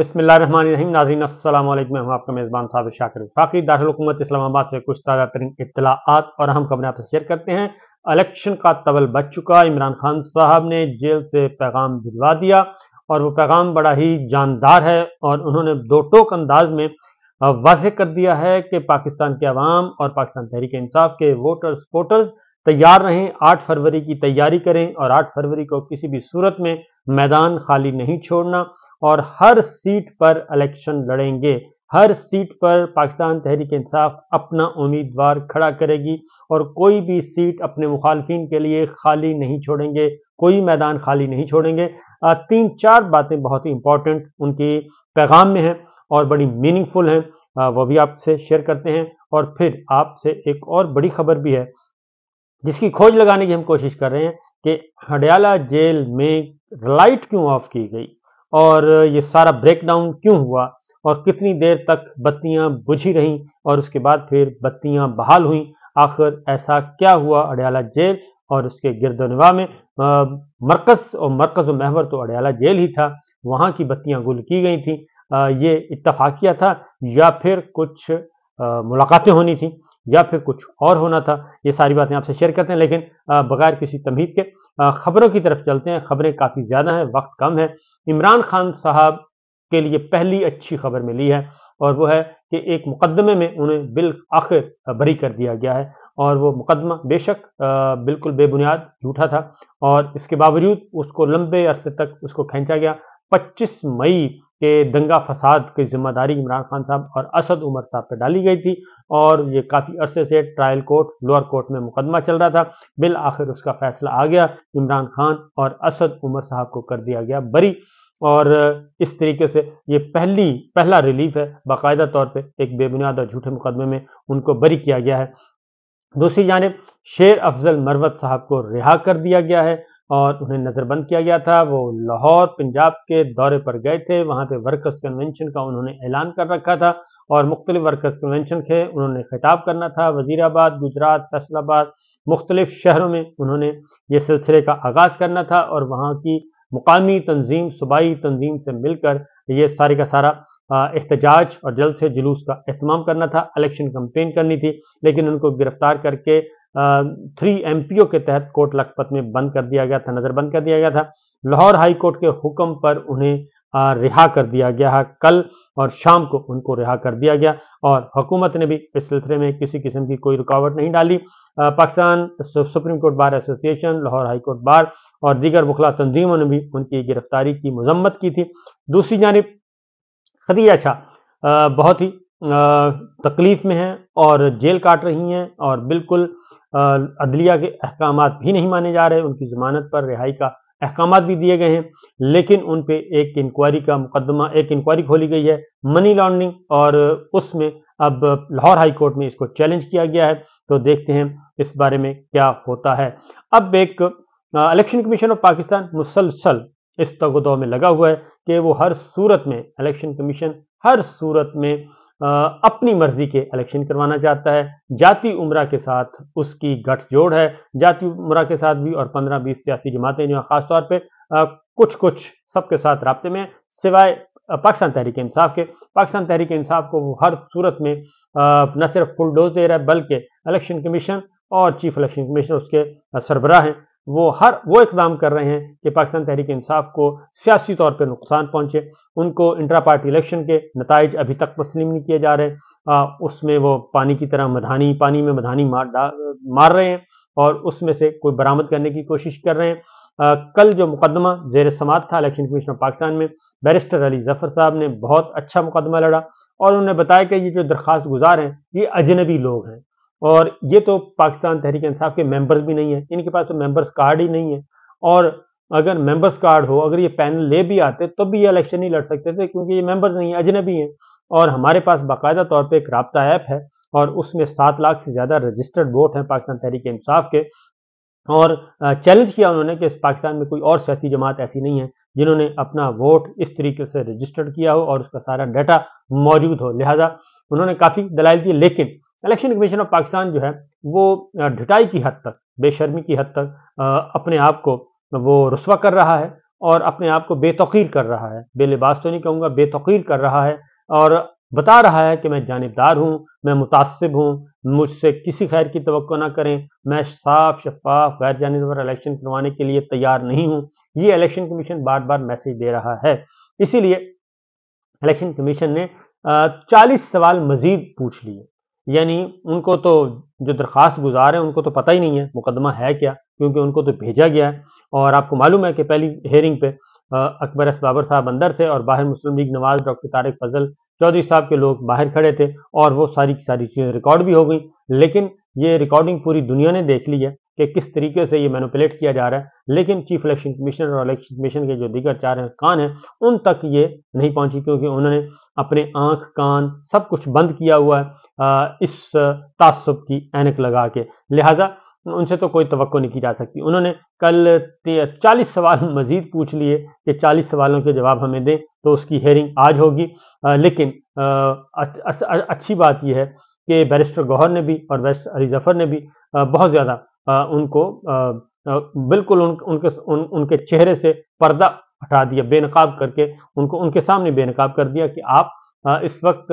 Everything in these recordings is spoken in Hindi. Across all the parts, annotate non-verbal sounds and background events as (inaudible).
बिसमिल्ल नाजीन अल्लाम मैं आपका मेज़बान साबिर शाकर फाकी दारकूमत इस्लामाबाद से कुछ ताज़ा तरीन इतलात और अहम खबरें आपसे शेयर करते हैं इलेक्शन का तबल बच चुका इमरान खान साहब ने जेल से पैगाम भिजवा दिया और वो पैगाम बड़ा ही जानदार है और उन्होंने दो टोक अंदाज में वाजह कर दिया है कि पाकिस्तान के अवाम और पाकिस्तान तहरीक इंसाफ के वोटर्स वोटर्स तैयार रहें 8 फरवरी की तैयारी करें और 8 फरवरी को किसी भी सूरत में मैदान खाली नहीं छोड़ना और हर सीट पर इलेक्शन लड़ेंगे हर सीट पर पाकिस्तान तहरीक इंसाफ अपना उम्मीदवार खड़ा करेगी और कोई भी सीट अपने मुखालफी के लिए खाली नहीं छोड़ेंगे कोई मैदान खाली नहीं छोड़ेंगे तीन चार बातें बहुत ही इंपॉर्टेंट उनके पैगाम में हैं और बड़ी मीनिंगफुल हैं वो भी आपसे शेयर करते हैं और फिर आपसे एक और बड़ी खबर भी है जिसकी खोज लगाने की हम कोशिश कर रहे हैं कि हडयाला जेल में लाइट क्यों ऑफ की गई और ये सारा ब्रेकडाउन क्यों हुआ और कितनी देर तक बत्तियां बुझी रहीं और उसके बाद फिर बत्तियां बहाल हुई आखिर ऐसा क्या हुआ अडयाला जेल और उसके गिरदनवा में मरकज और मरकज महवर तो अडयाला जेल ही था वहाँ की बत्तियां गुल की गई थी आ, ये इतफाकिया था या फिर कुछ आ, मुलाकातें होनी थी या फिर कुछ और होना था ये सारी बातें आपसे शेयर करते हैं लेकिन बगैर किसी तमहीद के खबरों की तरफ चलते हैं खबरें काफ़ी ज़्यादा हैं वक्त कम है इमरान खान साहब के लिए पहली अच्छी खबर मिली है और वो है कि एक मुकदमे में उन्हें बिल आखिर बरी कर दिया गया है और वो मुकदमा बेशक बिल्कुल बेबुनियाद झूठा था और इसके बावजूद उसको लंबे अरसे तक उसको खींचा गया 25 मई के दंगा फसाद की जिम्मेदारी इमरान खान साहब और असद उमर साहब पर डाली गई थी और ये काफ़ी अरसे से ट्रायल कोर्ट लोअर कोर्ट में मुकदमा चल रहा था बिल आखिर उसका फैसला आ गया इमरान खान और असद उमर साहब को कर दिया गया बरी और इस तरीके से ये पहली पहला रिलीफ है बाकायदा तौर पे एक बेबुनियाद और झूठे मुकदमे में उनको बरी किया गया है दूसरी जानब शेर अफजल मरवत साहब को रिहा कर दिया गया है और उन्हें नज़रबंद किया गया था वो लाहौर पंजाब के दौरे पर गए थे वहाँ पे वर्कर्स कन्वेंशन का उन्होंने ऐलान कर रखा था और मुख्तलिफ वर्कर्स कन्वेंशन के उन्होंने खिताब करना था वजीराबाद गुजरात फैसलाबाद मुख्तलिफ शहरों में उन्होंने ये सिलसिले का आगाज़ करना था और वहाँ की मुकामी तंजीम सूबाई तंजीम से मिलकर ये सारे का सारा एहतजाज और जल्द से जुलूस का अहतमाम करना था इलेक्शन कंपेन करनी थी लेकिन उनको गिरफ्तार करके थ्री एम के तहत कोर्ट लखपत में बंद कर दिया गया था नजर बंद कर दिया गया था लाहौर हाई कोर्ट के हुक्म पर उन्हें रिहा कर दिया गया है कल और शाम को उनको रिहा कर दिया गया और हुकूमत ने भी इस सिलसिले में किसी किस्म की कोई रुकावट नहीं डाली Pakistan supreme court bar association Lahore high court bar और दीगर बुखला तंजीमों ने भी उनकी गिरफ्तारी की मजम्मत की थी दूसरी जानब खदी अच्छा बहुत ही तकलीफ़ में हैं और जेल काट रही हैं और बिल्कुल अदलिया के अहकाम भी नहीं माने जा रहे उनकी ज़मानत पर रिहाई का अहकाम भी दिए गए हैं लेकिन उन पर एक इंक्वायरी का मुकदमा एक इंक्वायरी खोली गई है मनी लॉन्ड्रिंग और उसमें अब लाहौर हाई कोर्ट में इसको चैलेंज किया गया है तो देखते हैं इस बारे में क्या होता है अब एक इलेक्शन कमीशन ऑफ पाकिस्तान मुसलसल इस तगोदौ में लगा हुआ है कि वो हर सूरत में इलेक्शन कमीशन हर सूरत में अपनी मर्जी के इलेक्शन करवाना चाहता है जाति उम्र के साथ उसकी गठजोड़ है जाति उम्र के साथ भी और पंद्रह बीस सियासी जमातें जो हैं खासतौर पर कुछ कुछ सबके साथ रबते में सिवाय पाकिस्तान तहरीक इंसाफ के पाकिस्तान तहरीक इंसाफ को हर सूरत में न सिर्फ फुल डोज दे रहा है बल्कि इलेक्शन कमीशन और चीफ इलेक्शन कमीशन उसके सरबराह हैं वो हर वो इकदाम कर रहे हैं कि पाकिस्तान तहरीक इंसाफ को सियासी तौर पर नुकसान पहुँचे उनको इंटरा पार्टी इलेक्शन के नतज अभी तक तस्लीम नहीं किए जा रहे आ, उसमें वो पानी की तरह मधानी पानी में मधानी मार मार रहे हैं और उसमें से कोई बरामद करने की कोशिश कर रहे हैं आ, कल जो मुकदमा जेर समात था इलेक्शन कमीशन ऑफ पाकिस्तान में बैरिस्टर अली जफर साहब ने बहुत अच्छा मुकदमा लड़ा और उन्होंने बताया कि ये जो दरख्वास्त गुजार हैं ये अजनबी लोग हैं और ये तो पाकिस्तान तहरीक इंसाफ के मेंबर्स भी नहीं है इनके पास तो मेंबर्स कार्ड ही नहीं है और अगर मेंबर्स कार्ड हो अगर ये पैनल ले भी आते तब तो भी ये इलेक्शन नहीं लड़ सकते थे क्योंकि ये मेंबर्स नहीं है अजनबी हैं और हमारे पास बाकायदा तौर पर एक रबता ऐप है और उसमें सात लाख से ज़्यादा रजिस्टर्ड वोट हैं पाकिस्तान तहरीक इंसाफ के और चैलेंज किया उन्होंने कि पाकिस्तान में कोई और सियासी जमात ऐसी नहीं है जिन्होंने अपना वोट इस तरीके से रजिस्टर्ड किया हो और उसका सारा डाटा मौजूद हो लिहाजा उन्होंने काफ़ी दलाइल दी लेकिन इलेक्शन कमीशन ऑफ पाकिस्तान जो है वो ढिटाई की हद तक बेशर्मी की हद तक अपने आप को वो रसवा कर रहा है और अपने आप को बेतौीर कर रहा है बेलिबास तो नहीं कहूँगा बेतौीर कर रहा है और बता रहा है कि मैं जानबदार हूँ मैं मुतासिब हूँ मुझसे किसी खैर की तो ना करें मैं साफ शफाफ गैर जानबर इलेक्शन करवाने के लिए तैयार नहीं हूँ ये इलेक्शन कमीशन बार बार मैसेज दे रहा है इसीलिए इलेक्शन कमीशन ने चालीस सवाल मजीद पूछ लिए यानी उनको तो जो दरख्वास्त गुजार हैं उनको तो पता ही नहीं है मुकदमा है क्या क्योंकि उनको तो भेजा गया है और आपको मालूम है कि पहली हेयरिंग पे अकबर एस बाबर साहब अंदर थे और बाहर मुस्लिम लीग नवाज डॉक्टर तारिक फजल चौधरी साहब के लोग बाहर खड़े थे और वो सारी की सारी चीज़ें रिकॉर्ड भी हो गई लेकिन ये रिकॉर्डिंग पूरी दुनिया ने देख ली है कि किस तरीके से ये मैनुपलेट किया जा रहा है लेकिन चीफ इलेक्शन कमिश्नर और इलेक्शन कमीशन के जो दीगर चार कान हैं उन तक ये नहीं पहुंची क्योंकि उन्होंने अपने आंख कान सब कुछ बंद किया हुआ है इस तासब की एनक लगा के लिहाजा उनसे तो कोई तो नहीं की जा सकती उन्होंने कल चालीस सवाल (laughs) मजीद पूछ लिए कि चालीस सवालों के जवाब हमें दें तो उसकी हेयरिंग आज होगी लेकिन अच्छी बात यह है कि बैरिस्टर गौहर ने भी और बैरिस्टर अली जफर ने भी बहुत ज़्यादा उनको बिल्कुल उन, उनके उन, उनके चेहरे से पर्दा हटा दिया बेनकाब करके उनको उनके सामने बेनकाब कर दिया कि आप इस वक्त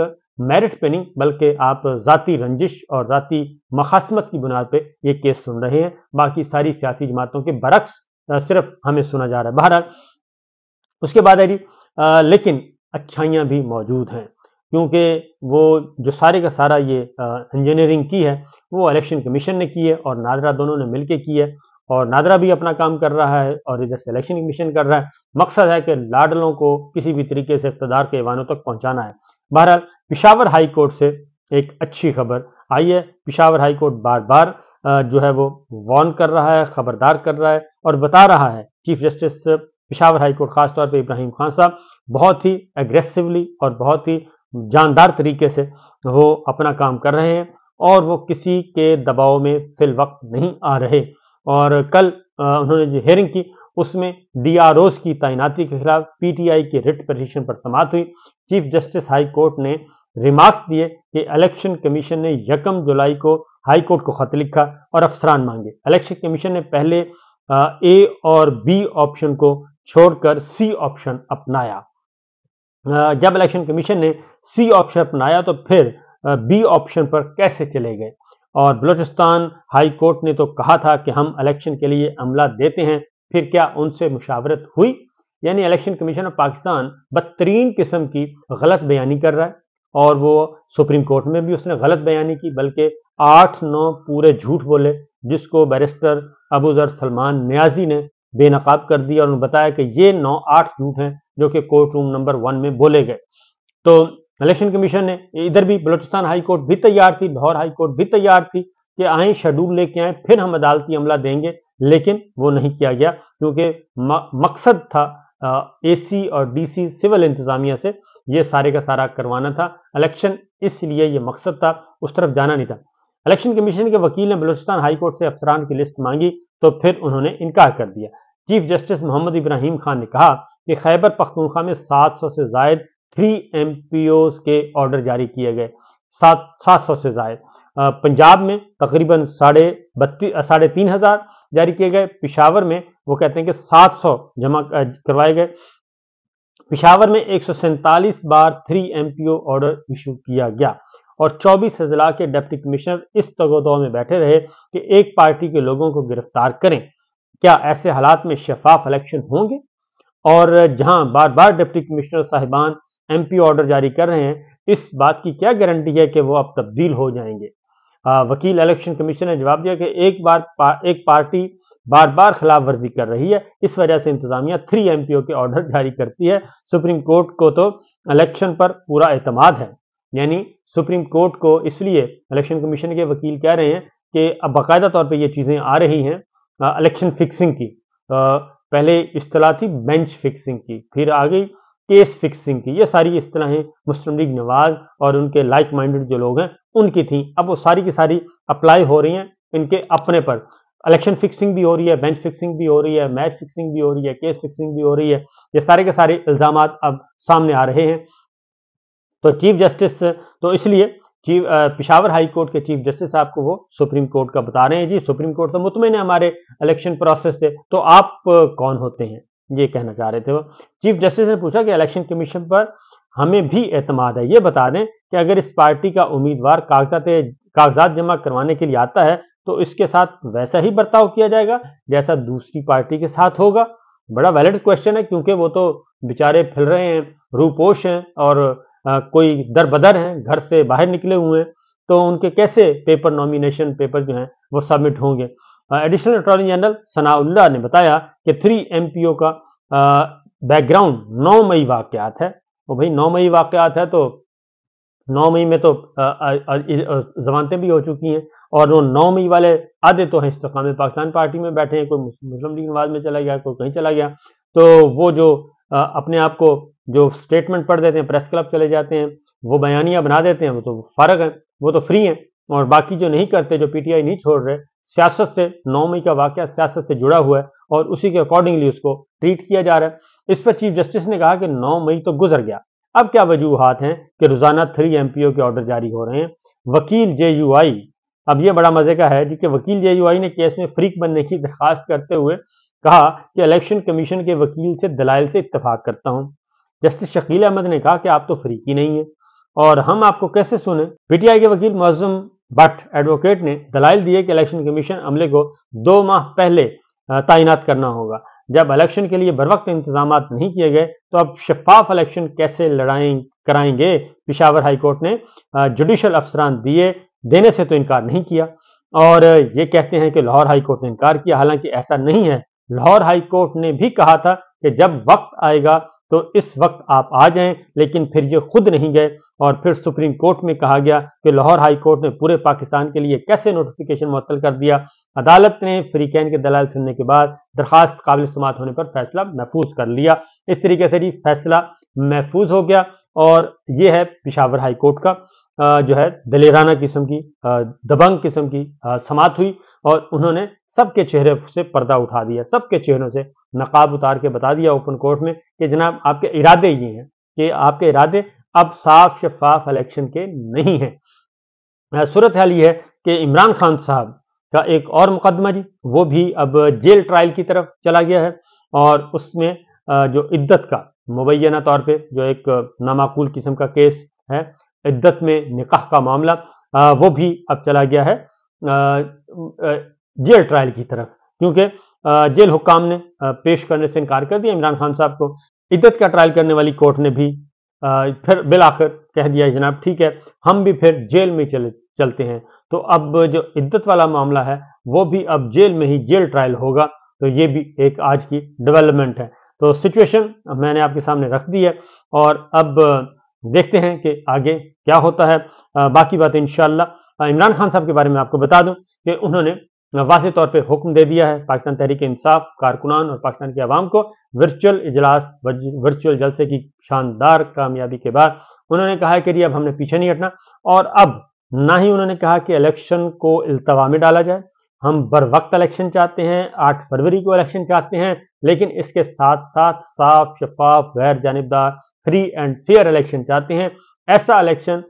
मैरिट पे नहीं बल्कि आप ज़ाती रंजिश और ज़ाती मखासमत की बुनियाद पे ये केस सुन रहे हैं बाकी सारी सियासी जमातों के बरक्स सिर्फ हमें सुना जा रहा है बहरहाल उसके बाद है जी लेकिन अच्छाइयाँ भी मौजूद हैं क्योंकि वो जो सारे का सारा ये इंजीनियरिंग की है वो इलेक्शन कमीशन ने की है और नादरा दोनों ने मिलकर की है और नादरा भी अपना काम कर रहा है और इधर से इलेक्शन कमीशन कर रहा है मकसद है कि लाडलों को किसी भी तरीके से इकतदार के ऐवानों तक पहुंचाना है बहरहाल पिशावर हाई कोर्ट से एक अच्छी खबर आई है पिशावर हाई कोर्ट बार बार जो है वो वॉर्न कर रहा है खबरदार कर रहा है और बता रहा है chief justice Peshawar high court खासतौर पर इब्राहिम खान साहब बहुत ही एग्रेसिवली और बहुत ही जानदार तरीके से वो अपना काम कर रहे हैं और वो किसी के दबाव में फिल वक्त नहीं आ रहे और कल उन्होंने जो हेयरिंग की उसमें डी आर ओज की तैनाती के खिलाफ पीटीआई की रिट पटिशन पर समाप्त हुई चीफ जस्टिस हाई कोर्ट ने रिमार्क्स दिए कि इलेक्शन कमीशन ने यकम जुलाई को हाई कोर्ट को खत लिखा और अफसरान मांगे इलेक्शन कमीशन ने पहले ए और बी ऑप्शन को छोड़कर सी ऑप्शन अपनाया जब इलेक्शन कमीशन ने सी ऑप्शन अपनाया तो फिर बी ऑप्शन पर कैसे चले गए और बलूचिस्तान हाई कोर्ट ने तो कहा था कि हम इलेक्शन के लिए अमला देते हैं फिर क्या उनसे मुशावरत हुई यानी इलेक्शन कमीशन ऑफ पाकिस्तान बदतरीन किस्म की गलत बयानी कर रहा है और वो सुप्रीम कोर्ट में भी उसने गलत बयानी की बल्कि आठ नौ पूरे झूठ बोले जिसको बैरिस्टर अबूजर सलमान न्याजी ने बेनकाब कर दी और उन्होंने बताया कि ये नौ आठ झूठ हैं जो कि कोर्ट रूम नंबर वन में बोले गए तो इलेक्शन कमीशन ने इधर भी बलोचिस्तान हाई कोर्ट भी तैयार थी लाहौर हाई कोर्ट भी तैयार थी कि आए शेड्यूल लेके आए फिर हम अदालती अमला देंगे लेकिन वो नहीं किया गया क्योंकि मकसद था एसी और डीसी सिविल इंतजामिया से ये सारे का सारा करवाना था इलेक्शन इसलिए ये मकसद था उस तरफ जाना नहीं था इलेक्शन कमीशन के वकील ने बलोचिस्तान हाईकोर्ट से अफसरान की लिस्ट मांगी तो फिर उन्होंने इनकार कर दिया चीफ जस्टिस मोहम्मद इब्राहिम खान ने कहा कि खैबर पख्तूनख्वा में 700 से जायद थ्री एम के ऑर्डर जारी किए गए सात सात सौ से जायद पंजाब में तकरीबन साढ़े बत्तीस साढ़े तीन हज़ार जारी किए गए पिशावर में वो कहते हैं कि 700 जमा करवाए गए पिशावर में एक बार थ्री एम ऑर्डर इशू किया गया और 24 अजला के डिप्टी कमिश्नर इस तगोदो में बैठे रहे कि एक पार्टी के लोगों को गिरफ्तार करें क्या ऐसे हालात में शफाफ इलेक्शन होंगे और जहां बार बार डिप्टी कमिश्नर साहिबान एमपी ऑर्डर जारी कर रहे हैं इस बात की क्या गारंटी है कि वो अब तब्दील हो जाएंगे आ, वकील इलेक्शन कमीशन ने जवाब दिया कि एक बार पा, एक पार्टी बार बार खिलाफ वर्जी कर रही है इस वजह से इंतजामिया थ्री एमपीओ के ऑर्डर जारी करती है सुप्रीम कोर्ट को तो इलेक्शन पर पूरा एतमाद है यानी सुप्रीम कोर्ट को इसलिए इलेक्शन कमीशन के वकील कह रहे हैं कि अब बाकायदा तौर पर ये चीज़ें आ रही हैं इलेक्शन फिक्सिंग की पहले इतला थी बेंच फिक्सिंग की फिर आ गई केस फिक्सिंग की ये सारी इतलाहें मुस्लिम लीग नवाज और उनके लाइक माइंडेड जो लोग हैं उनकी थी अब वो सारी की सारी अप्लाई हो रही हैं इनके अपने पर इलेक्शन फिक्सिंग भी हो रही है बेंच फिक्सिंग भी हो रही है मैच फिक्सिंग भी हो रही है केस फिक्सिंग भी हो रही है ये सारे के सारे इल्जाम अब सामने आ रहे हैं तो चीफ जस्टिस तो इसलिए चीफ पिशावर हाई कोर्ट के चीफ जस्टिस साहब को वो सुप्रीम कोर्ट का बता रहे हैं जी सुप्रीम कोर्ट तो मुतमिन है हमारे इलेक्शन प्रोसेस से तो आप कौन होते हैं ये कहना चाह रहे थे वो चीफ जस्टिस ने पूछा कि इलेक्शन कमीशन पर हमें भी एतमाद है ये बता दें कि अगर इस पार्टी का उम्मीदवार कागजात कागजात जमा करवाने के लिए आता है तो इसके साथ वैसा ही बर्ताव किया जाएगा जैसा दूसरी पार्टी के साथ होगा बड़ा वैलिड क्वेश्चन है क्योंकि वो तो बेचारे फिर रहे हैं रूपोश हैं और कोई दर बदर हैं घर से बाहर निकले हुए हैं तो उनके कैसे पेपर नॉमिनेशन पेपर जो हैं वो सबमिट होंगे एडिशनल अटॉर्नी जनरल सनाउल्ला ने बताया कि थ्री एम का बैकग्राउंड नौ मई वाक्यात है वो भाई नौ मई वाक्यात है तो नौ मई में तो जमानतें भी हो चुकी हैं और वो नौ मई वाले आधे तो हैं इस्तकाम पाकिस्तान पार्टी में बैठे हैं कोई मुस्लिम लीग नवाज में चला गया कोई कहीं चला गया तो वो जो अपने आप को जो स्टेटमेंट पढ़ देते हैं प्रेस क्लब चले जाते हैं वो बयानिया बना देते हैं वो तो फर्क है वो तो फ्री हैं और बाकी जो नहीं करते जो पीटीआई नहीं छोड़ रहे सियासत से नौ मई का वाक्य सियासत से जुड़ा हुआ है और उसी के अकॉर्डिंगली उसको ट्रीट किया जा रहा है इस पर चीफ जस्टिस ने कहा कि नौ मई तो गुजर गया अब क्या वजूहत हैं कि रोजाना थ्री एम के ऑर्डर जारी हो रहे हैं वकील जे अब ये बड़ा मजे का है कि वकील जे ने केस में फ्रीक बनने की दरखास्त करते हुए कहा कि इलेक्शन कमीशन के वकील से दलाइल से इतफाक करता हूं जस्टिस शकील अहमद ने कहा कि आप तो फरीकी नहीं है और हम आपको कैसे सुने पीटीआई के वकील मुजम भट्ट एडवोकेट ने दलाइल दिए कि इलेक्शन कमीशन अमले को दो माह पहले तैनात करना होगा जब इलेक्शन के लिए बर वक्त इंतजाम नहीं किए गए तो अब शफाफ इलेक्शन कैसे लड़ाई कराएंगे पिशावर हाईकोर्ट ने जुडिशल अफसरान दिए देने से तो इनकार नहीं किया और ये कहते हैं कि लाहौर हाईकोर्ट ने इनकार किया हालांकि ऐसा नहीं है लाहौर हाईकोर्ट ने भी कहा था कि जब वक्त आएगा तो इस वक्त आप आ जाएं लेकिन फिर ये खुद नहीं गए और फिर सुप्रीम कोर्ट में कहा गया कि लाहौर हाई कोर्ट ने पूरे पाकिस्तान के लिए कैसे नोटिफिकेशन मुतल कर दिया अदालत ने फ्रीकैन के दलाल सुनने के बाद दरखास्त काबिल समात होने पर फैसला महफूज कर लिया इस तरीके से भी फैसला महफूज हो गया और यह है पिशावर हाई कोर्ट का जो है दलेराना किस्म की दबंग किस्म की समाप्त हुई और उन्होंने सबके चेहरे से पर्दा उठा दिया सबके चेहरों से नकाब उतार के बता दिया ओपन कोर्ट में कि जनाब आपके इरादे ये हैं कि आपके इरादे अब साफ शफाफ इलेक्शन के नहीं हैं सूरत हाल ये है कि इमरान खान साहब का एक और मुकदमा जी वो भी अब जेल ट्रायल की तरफ चला गया है और उसमें जो इद्दत का मुबैना तौर पे जो एक नामाकूल किस्म का केस है इद्दत में निकाह का मामला आ, वो भी अब चला गया है जेल ट्रायल की तरफ क्योंकि जेल हुकाम ने पेश करने से इनकार कर दिया इमरान खान साहब को इद्दत का ट्रायल करने वाली कोर्ट ने भी आ, फिर बिल आखिर कह दिया जनाब ठीक है हम भी फिर जेल में चले चलते हैं तो अब जो इद्दत वाला मामला है वो भी अब जेल में ही जेल ट्रायल होगा तो ये भी एक आज की डेवलपमेंट है तो सिचुएशन मैंने आपके सामने रख दी है और अब देखते हैं कि आगे क्या होता है आ, बाकी बातें इंशाला इमरान खान साहब के बारे में आपको बता दूं कि उन्होंने वाज तौर पर हुक्म दे दिया है पाकिस्तान तहरीक इंसाफ कारकुनान और पाकिस्तान की आवाम को वर्चुअल इजलास वर्चुअल जलसे की शानदार कामयाबी के बाद उन्होंने कहा है कि अब हमने पीछे नहीं हटना और अब ना ही उन्होंने कहा कि इलेक्शन को अल्तवा में डाला जाए हम बर वक्त इलेक्शन चाहते हैं आठ फरवरी को इलेक्शन चाहते हैं लेकिन इसके साथ साथ साफ शफाफ गैर जानबदार फ्री एंड फेयर इलेक्शन चाहते हैं ऐसा इलेक्शन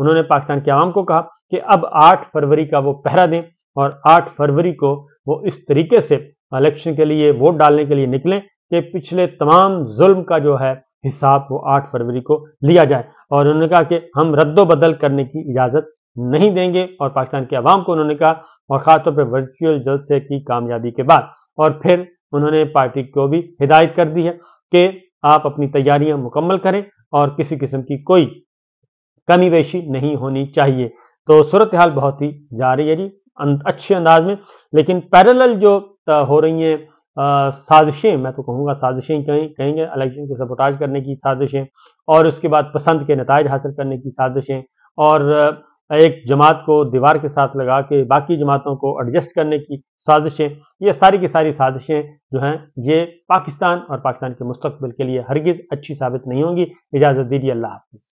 उन्होंने पाकिस्तान के आवाम को कहा कि अब 8 फरवरी का वो पहरा दें और 8 फरवरी को वो इस तरीके से इलेक्शन के लिए वोट डालने के लिए निकलें कि पिछले तमाम जुल्म का जो है हिसाब वो 8 फरवरी को लिया जाए और उन्होंने कहा कि हम रद्दोबदल करने की इजाज़त नहीं देंगे और पाकिस्तान के अवाम को उन्होंने कहा और ख़ासतौर पर वर्चुअल जलसे की कामयाबी के बाद और फिर उन्होंने पार्टी को भी हिदायत कर दी है कि आप अपनी तैयारियां मुकम्मल करें और किसी किस्म की कोई कमी बेशी नहीं होनी चाहिए तो सूरत हाल बहुत ही जा रही है जी अं-, अच्छे अंदाज में लेकिन पैरल जो हो रही हैं साजिशें मैं तो कहूँगा साजिशें कहें कहेंगे इलेक्शन को सपोर्टाज करने की साजिशें और उसके बाद पसंद के नतज हासिल करने की साजिशें और एक जमात को दीवार के साथ लगा के बाकी जमातों को एडजस्ट करने की साजिशें ये सारी की सारी साजिशें जो हैं ये पाकिस्तान और पाकिस्तान के मुस्तबिल के लिए हरगिज़ अच्छी साबित नहीं होंगी इजाज़त दीजिए अल्लाह हाफिज़